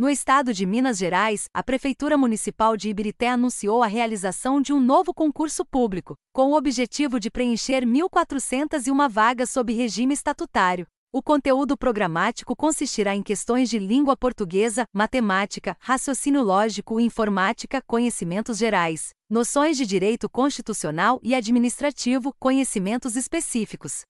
No estado de Minas Gerais, a Prefeitura Municipal de Ibirité anunciou a realização de um novo concurso público, com o objetivo de preencher 1.401 vagas sob regime estatutário. O conteúdo programático consistirá em questões de língua portuguesa, matemática, raciocínio lógico e informática, conhecimentos gerais, noções de direito constitucional e administrativo, conhecimentos específicos.